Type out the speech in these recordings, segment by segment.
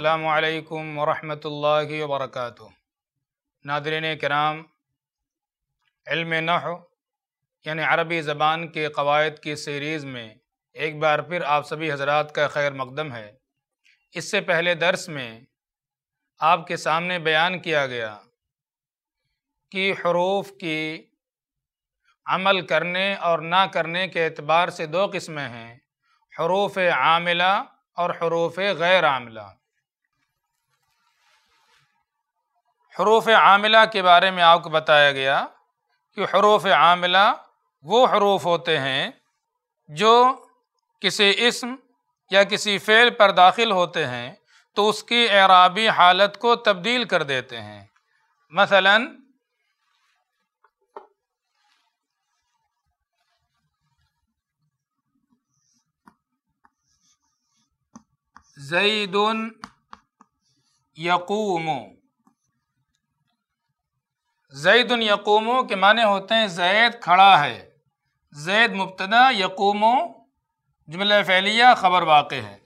अल्लाम वरहमतुल्लि वरक नादरीन कराम इल्म नह यानि अरबी ज़बान के कवायद की सीरीज़ में एक बार फिर आप सभी हजरात का खैर मकदम है इससे पहले दर्स में आपके सामने बयान किया गया कि हरूफ की अमल करने और ना करने के अतबार से दो किस्में हैं हरूफ आमिला और हरूफ गैर आमला हरूफ आमिला के बारे में आपको बताया गया कि हरूफ आमिला वो हरूफ होते हैं जो किसी इसम या किसी फ़ेल पर दाखिल होते हैं तो उसकी एराबी हालत को तब्दील कर देते हैं मसलन जईदन यकूमो जैदन यकूमो के माने होते हैं जैद खड़ा है जैद मुबतदा यकूमो जुमला फैलिया ख़बर वाक़ है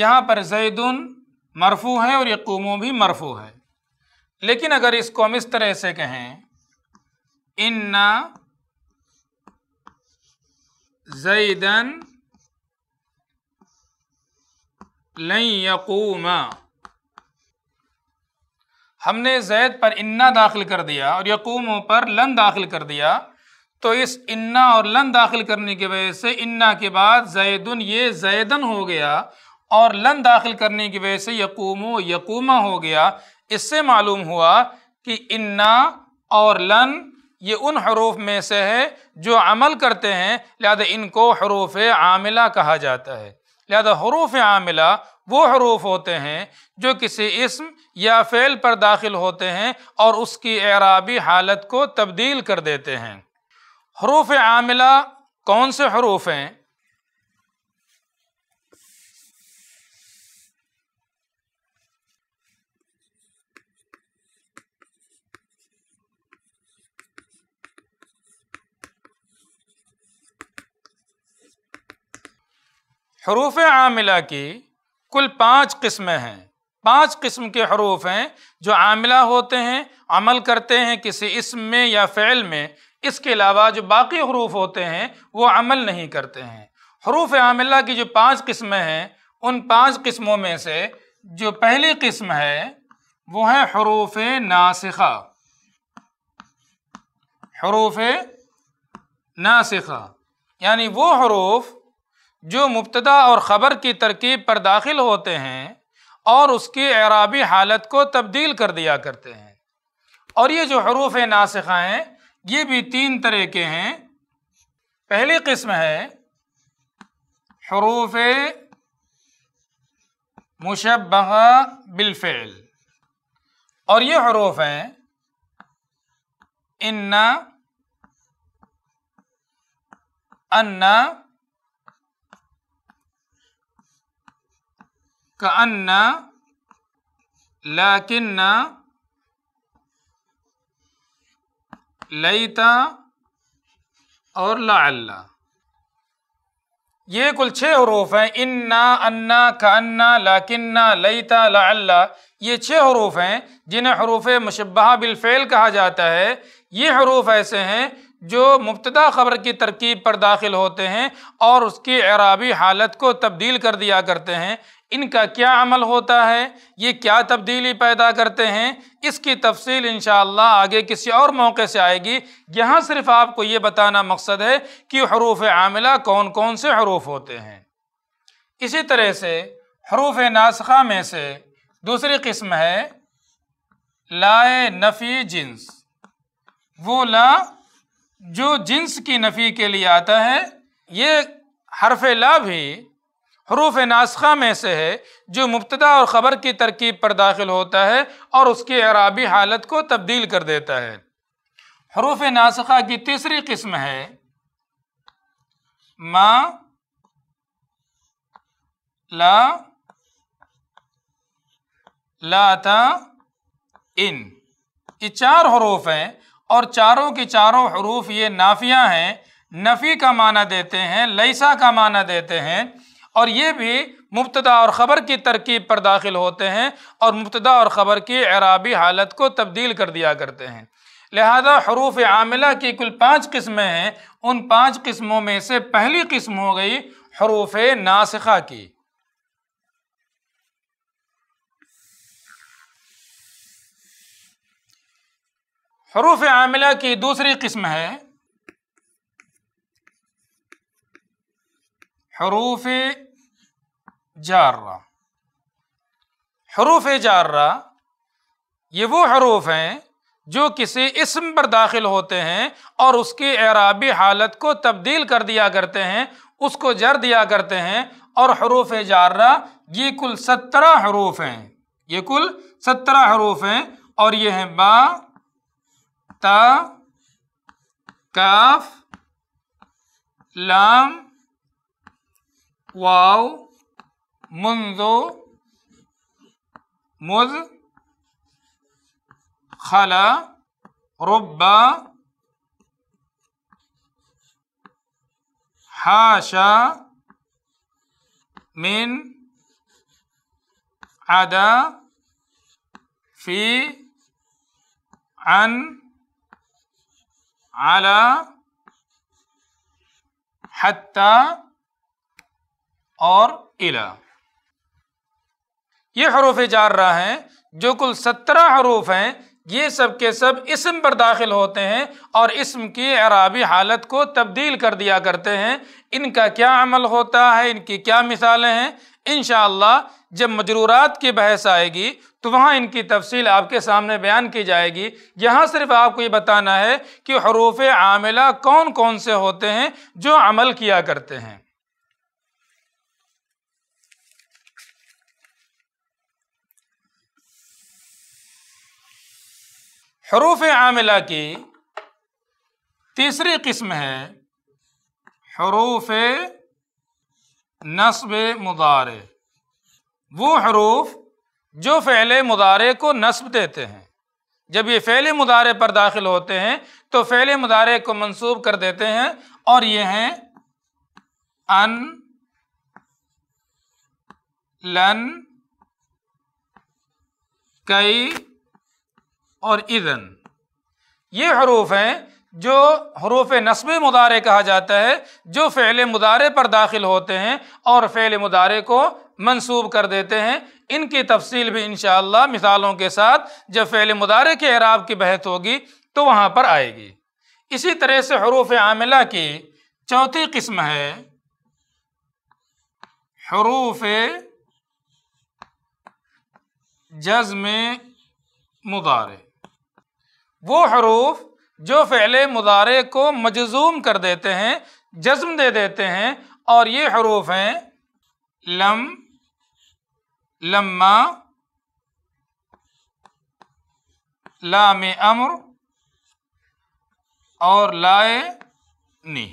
यहाँ पर जैदन मरफू है और यकूमो भी मरफू है लेकिन अगर इसको हम इस तरह से कहें इन्ना जैदन लई यकूमा हमने जैद पर इन्ना दाखिल कर दिया और यकूमों पर लन दाखिल कर दिया तो इस इन्ना और लन दाखिल करने की वजह से इन्ना के बाद जैदन ये जैदन हो गया और लन दाखिल करने की वजह से यकूमो यकूमा हो गया इससे मालूम हुआ कि इन्ना और लन ये उन हरूफ में से है जो अमल करते हैं लिहाजा इनको हरूफ आमिला कहा जाता है लिहाजा हरूफ आमिला वो हरूफ होते हैं जो किसी इसम या फेल पर दाखिल होते हैं और उसकी एराबी हालत को तब्दील कर देते हैं हरूफ आमिला कौन से हरूफ हैं हरूफ आमिला की कुल पांच किस्में हैं पांच किस्म के हरूफ हैं जो आमला होते हैं अमल करते हैं किसी इसम में या फ़ैल में इसके अलावा जो बाकी हरूफ होते हैं वो अमल नहीं करते हैं हरूफ आमला की जो पांच किस्में हैं उन पांच किस्मों में से जो पहली किस्म है वो है हरूफ नासिखा हरूफ नासिखा यानी वो हरूफ जो मुबतदा और ख़बर की तरकीब पर दाखिल होते हैं और उसकी एराबी हालत को तब्दील कर दिया करते हैं और ये जो हरूफ नासिखा हैं ये भी तीन तरह के हैं पहली किस्म है हरूफ मुशबा बिलफेल और ये हरूफ हैं इन्ना अन्ना का अन्ना लाकिन्ना लईता और लाल्ला ये कुल छः हरूफ हैं इन्ना अन्ना कन्ना लाकिन्ना लईता लाल्ला ये छः हरूफ हैं जिन्हें हरूफ मुशबा बिलफ़ेल कहा जाता है ये हरूफ ऐसे हैं जो मुबतदा ख़बर की तरकीब पर दाखिल होते हैं और उसकी अराबी हालत को तब्दील कर दिया करते हैं इनका क्या अमल होता है ये क्या तब्दीली पैदा करते हैं इसकी तफसील इन आगे किसी और मौके से आएगी यहाँ सिर्फ आपको ये बताना मकसद है कि हरूफ आमिला कौन कौन से हरूफ होते हैं इसी तरह से हरूफ नासखा में से दूसरी किस्म है लाए नफ़ी जिन्स वो ला जो जिन्स की नफ़ी के लिए आता है ये हरफ ला भी हरूफ नासखा में से है जो मुबतदा और ख़बर की तरकीब पर दाखिल होता है और उसकी अराबी हालत को तब्दील कर देता है हरूफ नासखा की तीसरी किस्म है मा ला लाता इन ये चार हरूफ हैं और चारों के चारों हरूफ ये नाफिया हैं नफ़ी का माना देते हैं लईसा का माना देते हैं और ये भी मुबतदा और ख़बर की तरकीब पर दाखिल होते हैं और मुबतदा और ख़बर की एराबी हालत को तब्दील कर दिया करते हैं लिहाजा हरूफ आमिला की कुल पाँच किस्में हैं उन पाँच किस्मों में से पहली किस्म हो गई हरूफ नासखा की हरूफ आमिला की दूसरी किस्म है हरूफ जारा हरूफ जारा ये वो हरूफ हैं जो किसी इसम पर दाखिल होते हैं और उसकी एराबी हालत को तब्दील कर दिया करते हैं उसको जर दिया करते हैं और हरूफ जारा ये कुल सत्रह हरूफ हैं ये कुल सत्रह हरूफ हैं और ये हैं बा ता काफ लाम واو منذ مذ خلا رب حاشا من عدا في عن على حتى और इला ये हरूफ जार रहा है जो कुल सत्रह हरूफ हैं ये सब के सब इसम पर दाखिल होते हैं और इसम की अराबी हालत को तब्दील कर दिया करते हैं इनका क्या अमल होता है इनकी क्या मिसालें हैं इन जब मजरूरात की बहस आएगी तो वहाँ इनकी तफसील आपके सामने बयान की जाएगी यहाँ सिर्फ आपको ये बताना है कि हरूफ आमिला कौन कौन से होते हैं जो अमल किया करते हैं हरूफ आमिला की तीसरी किस्म है हरूफ नस्ब मुदारे वो हरूफ जो फ़ैल मुदारे को नस्ब देते हैं जब ये फ़ैल मुदारे पर दाखिल होते हैं तो फ़ैल मुदारे को मंसूब कर देते हैं और ये हैं अन लन कई और इजन ये हरूफ हैं जो हरूफ नस्ब मुदारे कहा जाता है जो फ़ैल मुदारे पर दाखिल होते हैं और फ़ैल मुदारे को मंसूब कर देते हैं इनकी तफसील भी इन मिसालों के साथ जब फ़ैल मुदारे के अराब की बहस होगी तो वहाँ पर आएगी इसी तरह से हरूफ आमिला की चौथी किस्म है हरूफ जज्म मुदारे वो हरूफ जो फ़ैले मुदारे को मजजूम कर देते हैं जज्म दे देते हैं और ये हरूफ हैं लम लम्मा लाम अम्र और लाए नी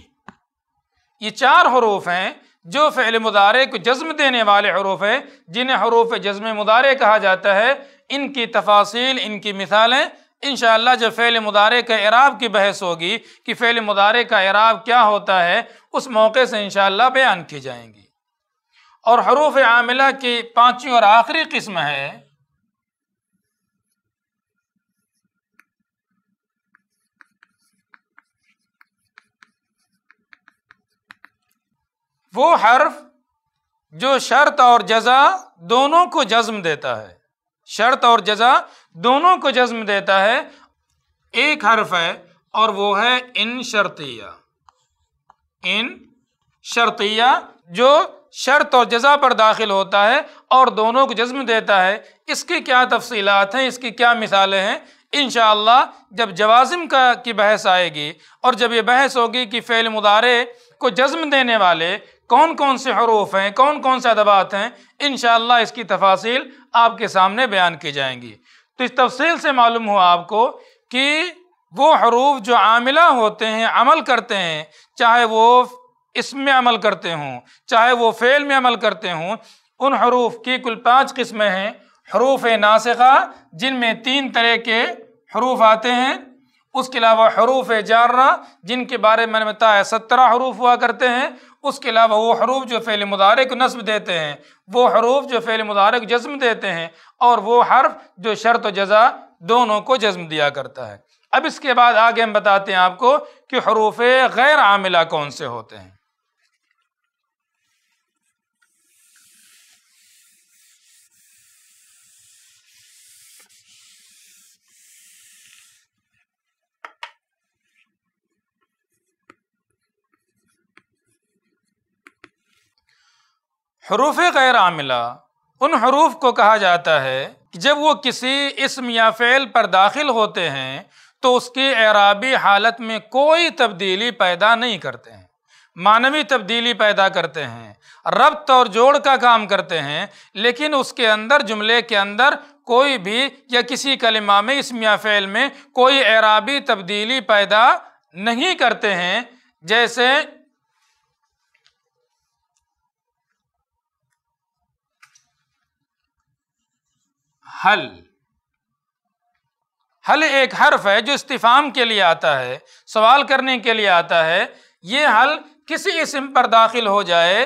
ये चार हरूफ हैं जो फ़ैल मुदारे को जज्म देने वाले हरूफ हैं जिन्हें हरूफ जज्म मुदारे कहा जाता है इनकी तफासिल इनकी मिसालें इन जब फ़ैल मुदारे का इराब की बहस होगी कि फ़ैल मुदारे का इराब क्या होता है उस मौके से इन बयान की जाएंगी और हरूफ आमिला की पाँचवीं और आखिरी किस्म है वो हर्फ जो शर्त और जजा दोनों को जज्म देता है शर्त और जजा दोनों को जज्म देता है एक हर्फ है और वो है इन शर्तिया इन शर्तिया जो शर्त और जजा पर दाखिल होता है और दोनों को जज्म देता है इसकी क्या तफसीलात हैं इसकी क्या मिसालें हैं इन जब जवाज़िम का की बहस आएगी और जब ये बहस होगी कि फ़ेल मुदारे को जज्म देने वाले कौन कौन से हरूफ हैं कौन कौन से अदबात हैं इन इसकी तफासिल आपके सामने बयान की जाएंगी तो इस तफसील से मालूम हुआ आपको कि वो हरूफ जो आमिला होते हैं अमल करते हैं चाहे वो इसमें अमल करते हों चाहे वो फ़ेल में अमल करते हों उन हरूफ की कुल पाँच किस्में हैं हरूफ नासिका जिनमें तीन तरह के हरूफ आते हैं उसके अलावा हरूफ जारा जिनके बारे में मैंने बताया सत्रह हरूफ हुआ करते हैं उसके अलावा वो हरूफ जो फ़ैल मुदारक नस्ब देते हैं वो हरूफ जो फ़ैल मुदारक जज्म देते हैं और वो हर्फ जो शर्त जज़ा दोनों को जज्म दिया करता है अब इसके बाद आगे हम बताते हैं आपको कि हरूफ गैर आमिला कौन से होते हैं हरूफ गैर आमिला उन हरूफ को कहा जाता है कि जब वो किसी इसम या फ़ैल पर दाखिल होते हैं तो उसकी एराबी हालत में कोई तब्दीली पैदा नहीं करते हैं मानवी तब्दीली पैदा करते हैं रब्त और जोड़ का काम करते हैं लेकिन उसके अंदर जुमले के अंदर कोई भी या किसी कलिमा में इसमिया फ़ैल में कोई एराबी तब्दीली पैदा नहीं करते हैं जैसे हल हल एक हर्फ है जो इस्तीफाम के लिए आता है सवाल करने के लिए आता है ये हल किसी इसम पर दाखिल हो जाए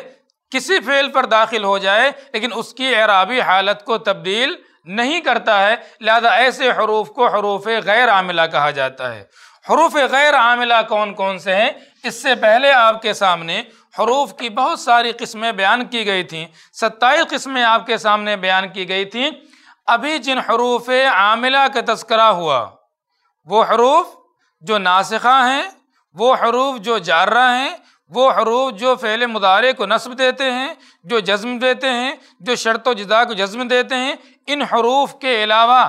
किसी फेल पर दाखिल हो जाए लेकिन उसकी एराबी हालत को तब्दील नहीं करता है लिहाजा ऐसे हरूफ को हरूफ गैर आमिला कहा जाता है हरूफ गैर आमिला कौन कौन से हैं इससे पहले आपके सामने हरूफ की बहुत सारी किस्में बयान की गई थी सत्ताईस किस्में आपके सामने बयान की गई थी अभी जिन हरूफ आमिला का तस्करा हुआ वो हरूफ जो नासखा हैं वो हरूफ जो जारा हैं वो हरूफ जो फ़ैल मुदारे को नस्ब देते हैं जो जज्म देते हैं जो शर्त जदा को जज्म देते हैं इन हरूफ के अलावा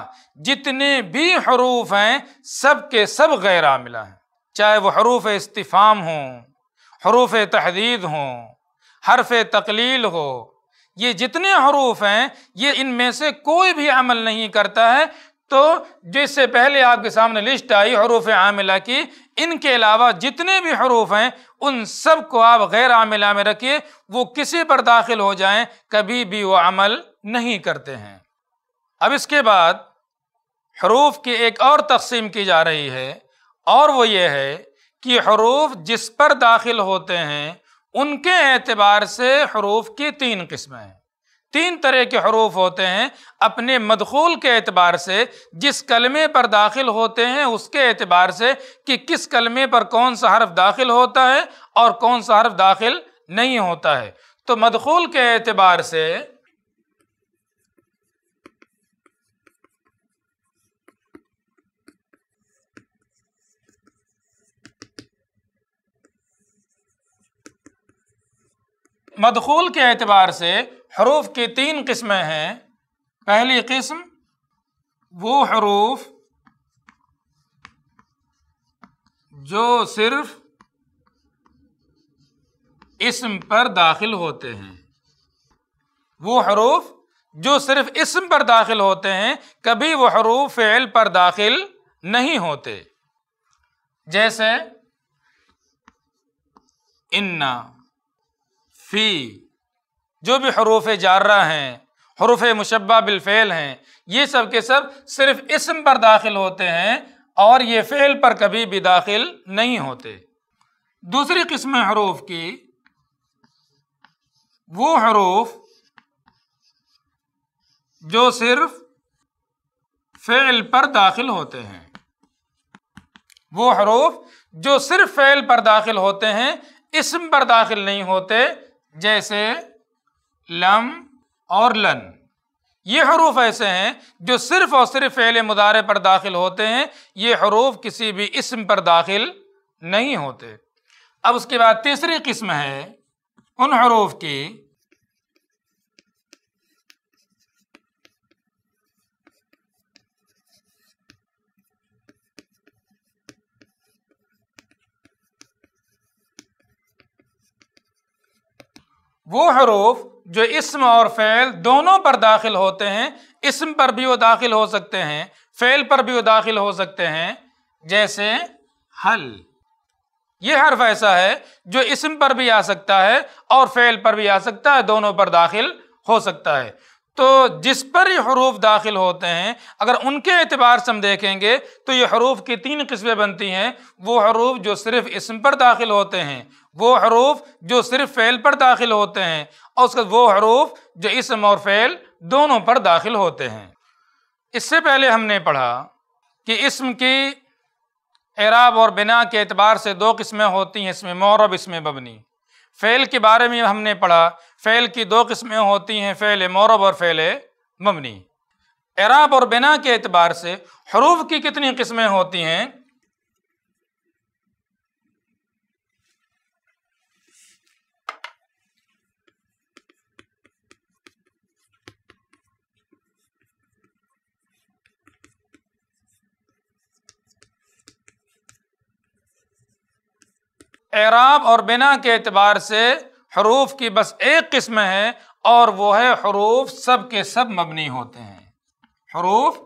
जितने भी हरूफ हैं सब के सब गैर आमिला हैं चाहे वह हरूफ इस्तीफ़ाम हों हरूफ तहदीद हों हरफ तकलील हो ये जितने हरूफ हैं ये इनमें से कोई भी अमल नहीं करता है तो जिससे पहले आपके सामने लिस्ट आई हरूफ आमिला की इनके अलावा जितने भी हरूफ हैं उन सब को आप गैर आमिला में रखिए वो किसी पर दाखिल हो जाएं कभी भी वो अमल नहीं करते हैं अब इसके बाद हरूफ की एक और तकसीम की जा रही है और वो ये है कि हरूफ जिस पर दाखिल होते हैं उनके एतबार से हरूफ की तीन किस्में हैं तीन तरह के हरूफ होते हैं अपने मदखूल के एतबार से जिस कलमे पर दाखिल होते हैं उसके एतबार से कि किस कलमे पर कौन सा हर्फ दाखिल होता है और कौन सा हर्फ दाखिल नहीं होता है तो मदखूल के एतबार से मदखूल के अतबार से हरूफ की तीन किस्में हैं पहली किस्म वो हरूफ जो सिर्फ इसम पर दाखिल होते हैं वो हरूफ जो सिर्फ इसम पर दाखिल होते हैं कभी वो हरूफ फ़ेल पर दाखिल नहीं होते जैसे इन्ना फ़ी जो भी हरूफ जारा हैं हरूफ मुशबा बिलफ़ेल हैं ये सब के सब सिर्फ इसम पर दाखिल होते हैं और ये फ़ेल पर कभी भी दाखिल नहीं होते दूसरी किस्म हरूफ की वो हरूफ जो सिर्फ फ़ेल पर दाखिल होते हैं वो हरूफ जो सिर्फ फ़ेल पर दाखिल होते हैं इसम पर दाखिल नहीं होते जैसे लम और लन ये हरूफ ऐसे हैं जो सिर्फ और सिर्फ फ़ैल मुदारे पर दाखिल होते हैं ये हरूफ किसी भी इसम पर दाखिल नहीं होते अब उसके बाद तीसरी किस्म है उन हरूफ की वो हरूफ जो इसम और फ़ैल दोनों पर दाखिल होते हैं इसम पर भी वो दाखिल हो सकते हैं फ़ैल पर भी वो दाखिल हो सकते हैं जैसे हल ये हर्फ ऐसा है जो इसम पर भी आ सकता है और फ़ैल पर भी आ सकता है दोनों पर दाखिल हो सकता है तो जिस पर ये हरूफ दाखिल होते हैं अगर उनके अतबार से हम देखेंगे तो ये हरूफ की तीन किस्में बनती हैं वो हरूफ जो सिर्फ इसम पर दाखिल होते हैं वो हरूफ जो सिर्फ फ़ैल पर दाखिल होते हैं और उसके वो हरूफ जो इसम और फ़ैल दोनों पर दाखिल होते हैं इससे पहले हमने पढ़ा कि इसम की एराब और बिना के अतबार से दो किस्में होती हैं इसमें मौरब इसमें बबनी फ़ेल के बारे में हमने पढ़ा फ़ेल की दो किस्में होती हैं फ़ैल मौरब और फ़ेल मबनी एराब और बिना के अतबार से हरूफ की कितनी किस्में होती हैं एराब और बिना के अतबार से हरूफ की बस एक किस्म है और वो है हरूफ सब के सब मबनी होते हैं हरूफ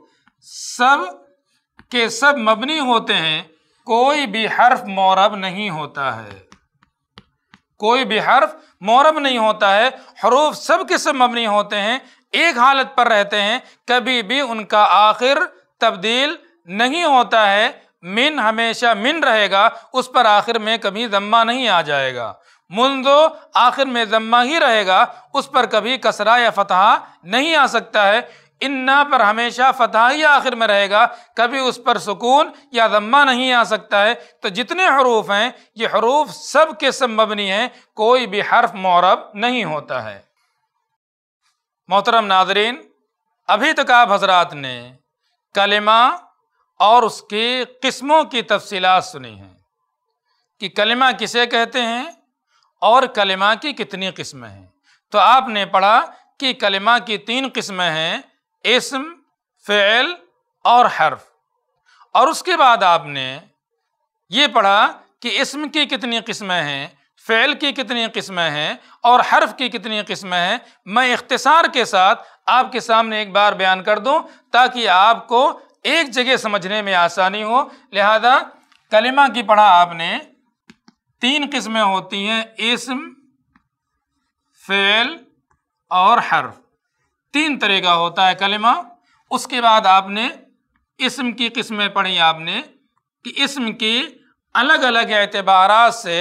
सब के सब मबनी होते हैं कोई भी हर्फ मौरब नहीं होता है कोई भी हर्फ मौरब नहीं होता है हरूफ सब के सब मबनी होते हैं एक हालत पर रहते हैं कभी भी उनका आखिर तब्दील नहीं होता है मिन हमेशा मिन रहेगा उस पर आखिर में कभी जम्मा नहीं आ जाएगा मुंदो आखिर में जम्मा ही रहेगा उस पर कभी कसरा या फतह नहीं आ सकता है इन्ना पर हमेशा फतह ही आखिर में रहेगा कभी उस पर सुकून या जम्मा नहीं आ सकता है तो जितने हरूफ हैं ये हरूफ सब के सब मबनी हैं कोई भी हर्फ मौरब नहीं होता है मोहतरम नाजरीन अभी तक आप हजरात ने कलिमा और उसके किस्मों की तफसी सुनी हैं कि कलमा किसे कहते हैं और कलमा की कितनी किस्में हैं तो आपने पढ़ा कि कलमा की तीन किस्में हैं इसम फ़ैल और हर्फ और उसके बाद आपने ये पढ़ा कि इसम की कितनी किस्में हैं फ़ैल की कितनी किस्में हैं और हर्फ की कितनी किस्में हैं मैं इख्तसार के साथ आपके सामने एक बार बयान कर दूं ताकि आपको एक जगह समझने में आसानी हो लिहाजा कलिमा की पढ़ा आपने तीन किस्में होती हैं इसम फेल और हर्फ तीन तरह का होता है कलिमा उसके बाद आपने इसम की किस्में पढ़ी आपने कि इसम की अलग अलग एतबार से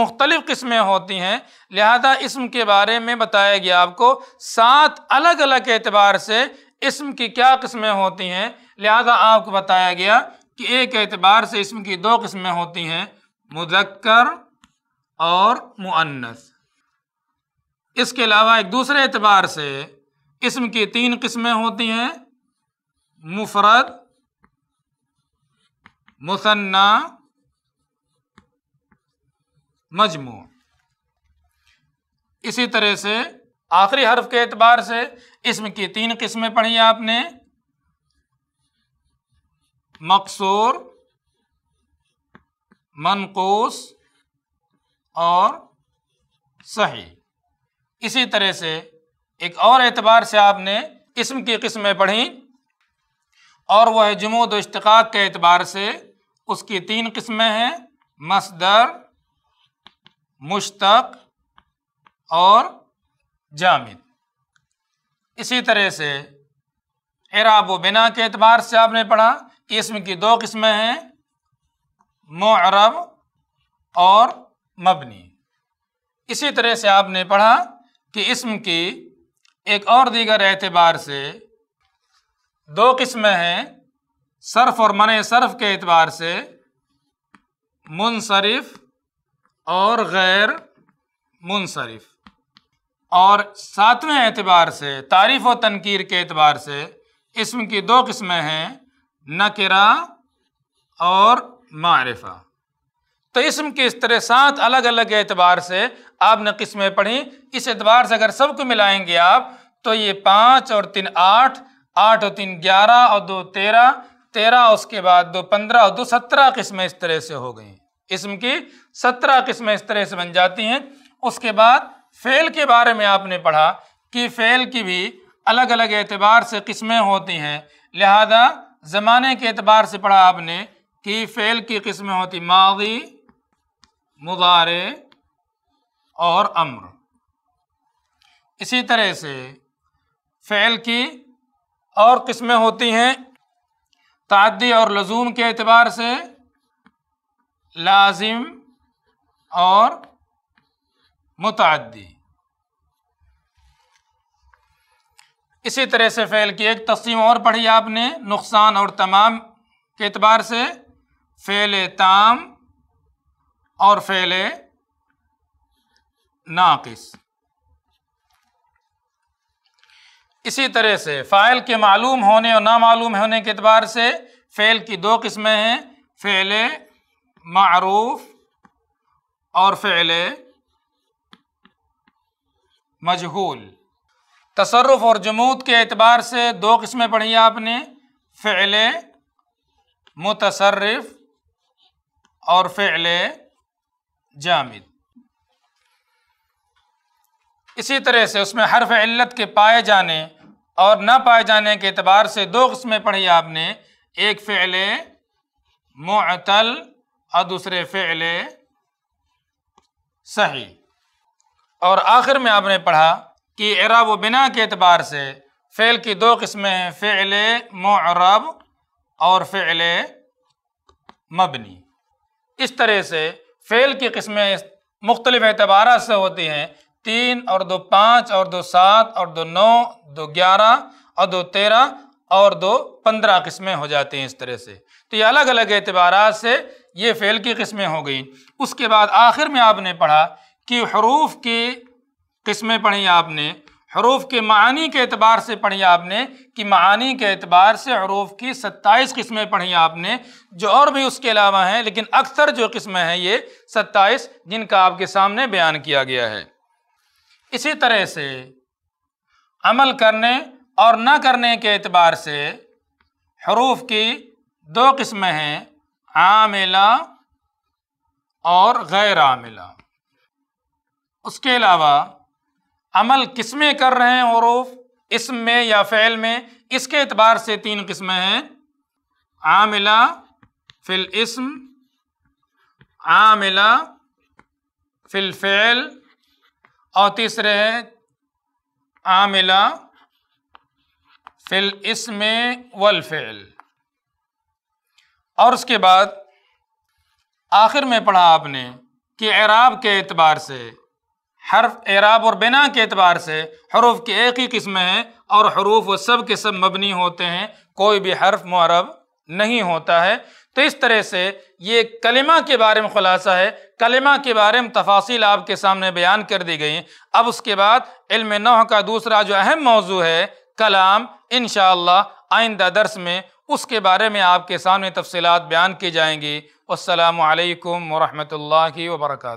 मुख्तलिफ़ किस्में होती हैं लिहाजा इसम के बारे में बताया गया आपको सात अलग अलग एतबार से इसम की क्या किस्में होती हैं लिहाजा आपको बताया गया कि एक एतबार से इसम की दो किस्में होती हैं मुजक्कर और मुअन्नस इसके अलावा एक दूसरे एतबार से इसम की तीन किस्में होती हैं मुफरत मुसन्ना मजमू इसी तरह से आखिरी हर्फ के एतबार से इसम की तीन किस्में पढ़ी आपने मकसूर मनकोस और सही इसी तरह से एक और एतबार से आपने इसम की किस्में पढ़ी और वह है जमूद इश्तकाक के एतबार से उसकी तीन किस्में हैं मसदर मुश्तक और जामिद इसी तरह से एराब व बिना के अतबार से आपने पढ़ा इसम की दो किस्में हैं मरब और मबनी इसी तरह से आपने पढ़ा कि इसम की एक और दीगर एतबार से दो किस्में हैं सर्फ और मन सर्फ के एतबार से मुनसरफ और गैर मुनसरफ और सातवें एतबार से तारीफ़ व तनकीर के एतबार से इसम की दो किस्में हैं नकरा और मारफा तो इसम के इस तरह सात अलग अलग एतबार से आपने किस्में पढ़ी इस एतबार से अगर सबको मिलाएंगे आप तो ये पाँच और तीन आठ आठ और तीन ग्यारह और दो तेरह तेरह उसके बाद दो पंद्रह और दो सत्रह किस्में इस तरह से हो गई इसम की सत्रह किस्में इस तरह से बन जाती हैं उसके बाद फेल के बारे में आपने पढ़ा कि फेल की भी अलग अलग एतबार से किस्में होती हैं लिहाजा ज़माने के एतबार से पढ़ा आपने कि फेल की किस्में होती मावी मुदारे और अम्र इसी तरह से फेल की और किस्में होती हैं तादी और लजूम के एतबार से लाजिम और मुतदी इसी तरह से फ़ेल की एक तकसीम और पढ़ी आपने नुकसान और तमाम के अतबार से फ़ैल ताम और फ़ैल नाकिस इसी तरह से फ़ाइल के मालूम होने और ना होने के अतबार से फ़ेल की दो किस्में हैं फ़ैल मरूफ और फ़ैल मजहूल तसरफ़ और जमूत के अतबार से दो किस्में पढ़ी आपने फ़िल मुतसरफ़ और फेल जामिद इसी तरह से उसमें हरफ इल्लत के पाए जाने और ना पाए जाने के अतबार से दो किस्में पढ़ी आपने एक फेल मतल और दूसरे फेल सही और आखिर में आपने पढ़ा कि एराब व बिना के अतबार से फ़ेल की दो किस्में हैं फ़ेल मरब और फ़ेल मबनी इस तरह से फ़ेल की किस्में मुख्तलिफ एतबार से होती हैं तीन और दो पाँच और दो सात और दो नौ दो ग्यारह और दो तेरह और दो पंद्रह किस्में हो जाती हैं इस तरह से तो ये अलग अलग एतबार से ये फ़ेल की किस्में हो गई उसके बाद आखिर में आपने पढ़ा कि हरूफ की किस्में पढ़ी आपने हरूफ के मानी के अतबार से पढ़ी आपने कि मानी के अतबार से हरूफ की सत्ताईस किस्में पढ़ी आपने जो और भी उसके अलावा हैं लेकिन अक्सर जो किस्में हैं ये सत्ताईस जिनका आपके सामने बयान किया गया है इसी तरह से अमल करने और न करने के अतबार से हरूफ की दो किस्में हैं आमिला और गैर आमिला उसके अलावा अमल किस में कर रहे हैं औरफ इसम में या फ़ैल में इसके अतबार से तीन किस्में हैं आमिला फिल इसम आमिला फिल फ़ैल और तीसरे है आमिला फिल इसम वल फ़ैल और उसके बाद आखिर में पढ़ा आपने कि एराब के अतबार से हर्फ एराब और बिना के अतबार से हरूफ की एक ही किस्म है और हरूफ व सब के सब मबनी होते हैं कोई भी हर्फ मरब नहीं होता है तो इस तरह से ये कलिमा के बारे में खुलासा है कलिमा के बारे में तफासिल आपके सामने बयान कर दी गई अब उसके बाद इल्म नौ का दूसरा जो अहम मौजू है कलाम इन आइंदा दर्स में उसके बारे में आपके सामने तफसीत बयान की जाएंगी असलकम ला वर्का